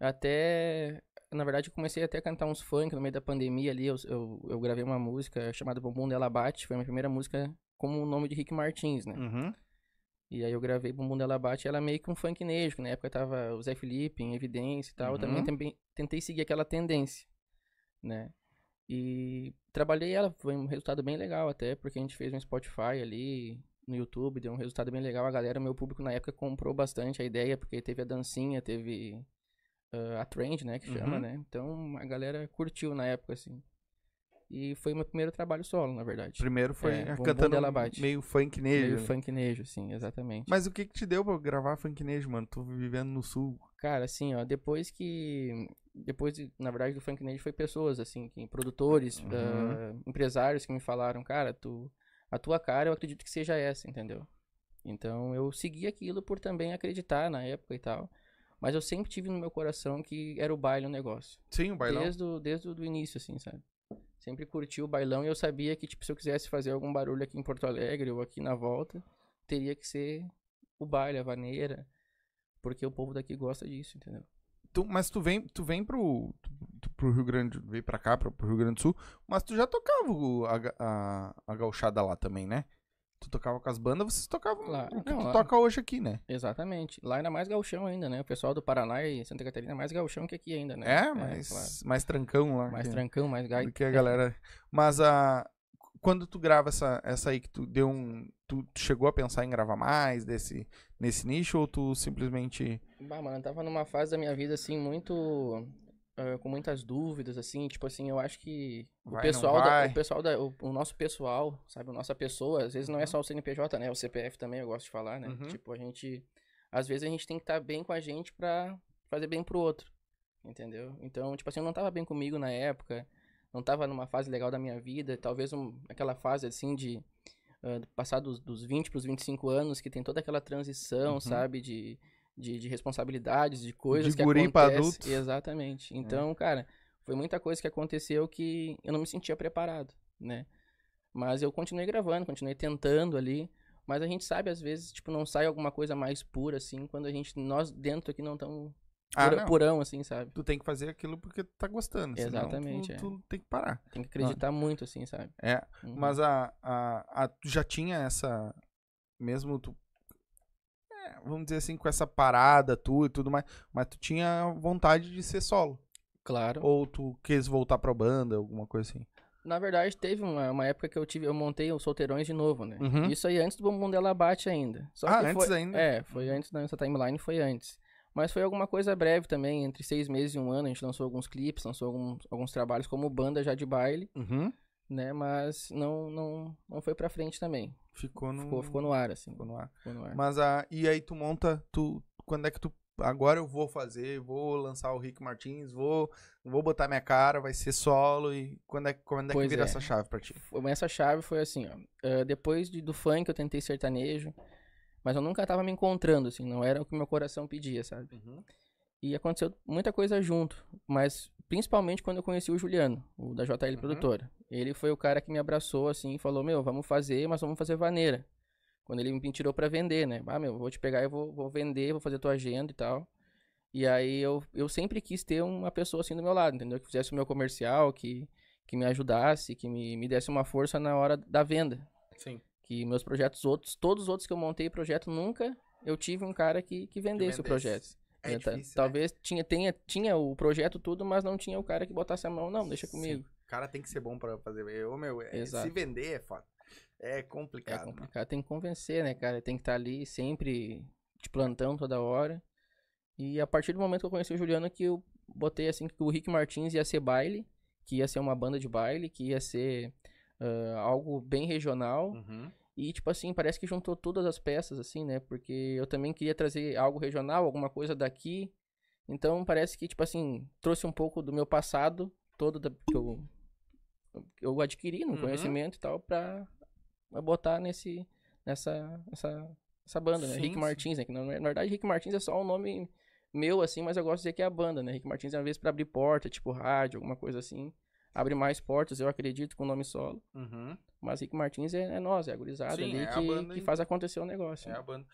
Até. Na verdade, eu comecei até a cantar uns funk no meio da pandemia ali. Eu, eu, eu gravei uma música chamada Bumbum Dela Bate. Foi a minha primeira música com o nome de Rick Martins, né? Uhum. E aí eu gravei Bumbum Dela Bate, ela é meio que um funk nejo, né? na época tava o Zé Felipe em evidência e tal, uhum. eu também, também tentei seguir aquela tendência, né? E trabalhei ela, foi um resultado bem legal até, porque a gente fez um Spotify ali no YouTube, deu um resultado bem legal, a galera, meu público na época comprou bastante a ideia, porque teve a dancinha, teve uh, a trend, né, que chama, uhum. né? Então a galera curtiu na época, assim. E foi meu primeiro trabalho solo, na verdade. Primeiro foi é, bom, cantando meio funk nejo. Meio né? funk nejo, sim, exatamente. Mas o que que te deu pra gravar funk nejo, mano? Tu vivendo no sul. Cara, assim, ó, depois que... Depois, de, na verdade, do funk nejo foi pessoas, assim, que, produtores, uhum. uh, empresários que me falaram, cara, tu... A tua cara, eu acredito que seja essa, entendeu? Então, eu segui aquilo por também acreditar na época e tal. Mas eu sempre tive no meu coração que era o baile um negócio. Sim, o bailão. Desde o, desde o início, assim, sabe? Sempre curti o bailão e eu sabia que, tipo, se eu quisesse fazer algum barulho aqui em Porto Alegre ou aqui na volta, teria que ser o baile, a vaneira. Porque o povo daqui gosta disso, entendeu? Tu, mas tu vem, tu vem pro, tu, pro Rio Grande, vem pra cá, pro, pro Rio Grande do Sul, mas tu já tocava a, a, a gauchada lá também, né? Tu tocava com as bandas, vocês tocavam lá. O que não, tu lá. toca hoje aqui, né? Exatamente. Lá ainda mais galchão ainda, né? O pessoal do Paraná e Santa Catarina é mais galchão que aqui ainda, né? É, é mais, é, mais trancão lá. Mais que, trancão, mais gaita. porque que a galera. Mas a. Ah, quando tu grava essa, essa aí que tu deu um. Tu, tu chegou a pensar em gravar mais desse, nesse nicho ou tu simplesmente. Bah, mano, eu tava numa fase da minha vida assim muito uh, com muitas dúvidas, assim, tipo assim, eu acho que vai, o pessoal, da, o, pessoal da, o, o, nosso pessoal, sabe, a nossa pessoa, às vezes não é uhum. só o CNPJ, né, o CPF também, eu gosto de falar, né, uhum. tipo, a gente, às vezes a gente tem que estar tá bem com a gente pra fazer bem pro outro, entendeu? Então, tipo assim, eu não tava bem comigo na época, não tava numa fase legal da minha vida, talvez um, aquela fase, assim, de uh, passar dos, dos 20 pros 25 anos, que tem toda aquela transição, uhum. sabe, de de, de responsabilidades, de coisas de que acontecem, Exatamente. É. Então, é. cara, foi muita coisa que aconteceu que eu não me sentia preparado, né? Mas eu continuei gravando, continuei tentando ali. Mas a gente sabe, às vezes, tipo, não sai alguma coisa mais pura, assim, quando a gente, nós dentro aqui não estamos ah, purão, assim, sabe? Tu tem que fazer aquilo porque tu tá gostando. Exatamente. Senão tu, é. tu tem que parar. Tem que acreditar não. muito, assim, sabe? É. Uhum. Mas a, a, a, tu já tinha essa. Mesmo tu vamos dizer assim, com essa parada tu e tudo mais, mas tu tinha vontade de ser solo. Claro. Ou tu quis voltar pra banda, alguma coisa assim. Na verdade, teve uma, uma época que eu tive, eu montei os solteirões de novo, né? Uhum. Isso aí antes do Mundo Ela Bate ainda. Só ah, antes foi, ainda? É, foi antes da nossa timeline, foi antes. Mas foi alguma coisa breve também, entre seis meses e um ano, a gente lançou alguns clipes, lançou alguns, alguns trabalhos como banda já de baile. Uhum né? Mas não, não, não foi pra frente também. Ficou no... Ficou, ficou no ar, assim. Ficou no ar. Ficou no ar. Mas a... E aí tu monta, tu... Quando é que tu... Agora eu vou fazer, vou lançar o Rick Martins, vou, vou botar minha cara, vai ser solo. E quando é, quando é pois que vira é. essa chave pra ti? Essa chave foi assim, ó. Eh, depois de, do funk eu tentei sertanejo, mas eu nunca tava me encontrando, assim. Não era o que meu coração pedia, sabe? Uhum. E aconteceu muita coisa junto, mas principalmente quando eu conheci o Juliano, o da JL uhum. Produtora. Ele foi o cara que me abraçou assim e falou: Meu, vamos fazer, mas vamos fazer vaneira. Quando ele me tirou para vender, né? Ah, meu, vou te pegar e vou, vou vender, vou fazer tua agenda e tal. E aí eu, eu sempre quis ter uma pessoa assim do meu lado, entendeu? Que fizesse o meu comercial, que, que me ajudasse, que me, me desse uma força na hora da venda. Sim. Que meus projetos outros, todos os outros que eu montei projeto, nunca eu tive um cara que, que vendesse, que vendesse. o projeto. É então, difícil, né? Talvez né? tinha, tenha, tinha o projeto tudo, mas não tinha o cara que botasse a mão, não, deixa comigo. O cara tem que ser bom pra fazer. Eu, é, meu, é, Exato. se vender é foda. É complicado. É complicado, mano. tem que convencer, né, cara? Tem que estar tá ali sempre de plantão toda hora. E a partir do momento que eu conheci o Juliano, que eu botei assim que o Rick Martins ia ser baile, que ia ser uma banda de baile, que ia ser uh, algo bem regional. Uhum. E, tipo assim, parece que juntou todas as peças, assim, né? Porque eu também queria trazer algo regional, alguma coisa daqui. Então, parece que, tipo assim, trouxe um pouco do meu passado, todo da, que, eu, eu adquiri no uhum. conhecimento e tal, pra botar nesse, nessa, essa, banda, né? Sim, Rick sim. Martins, né? Que, na, na verdade, Rick Martins é só um nome meu, assim, mas eu gosto de dizer que é a banda, né? Rick Martins é uma vez para abrir porta, tipo rádio, alguma coisa assim abre mais portas, eu acredito, com o nome solo. Uhum. Mas Rick Martins é, é nós, é a gurizada Sim, ali é que, a banda, que faz acontecer o negócio. É né? a banda.